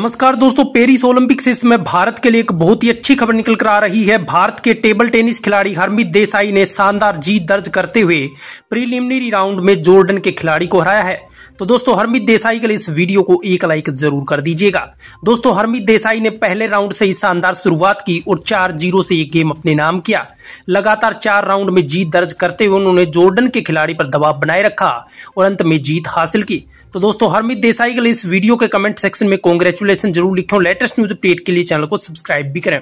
नमस्कार दोस्तों Paris Olympic से इसमें भारत के लिए एक बहुत ही अच्छी खबर निकल कर आ रही है भारत के टेबल टेनिस खिलाड़ी हरमीत देसाई ने शानदार जीत दर्ज करते हुए प्रीलिमिनरी राउंड में जोर्डन के खिलाड़ी को हराया है तो दोस्तों हरमित देसाई के लिए इस वीडियो को एक लाइक जरूर कर दीजिएगा दोस्तों हरमित देसाई ने पहले राउंड से ही शानदार शुरुआत की और चार जीरो से ये गेम अपने नाम किया लगातार चार राउंड में जीत दर्ज करते हुए उन्होंने जोर्डन के खिलाड़ी पर दबाव बनाए रखा और अंत में जीत हासिल की तो दोस्तों हरमित देसाई के लिए इस वीडियो के कमेंट सेक्शन में कॉन्ग्रेचुलेसन जरूर लिखे लेटेस्ट न्यूज अपडेट के लिए चैनल को सब्सक्राइब भी करें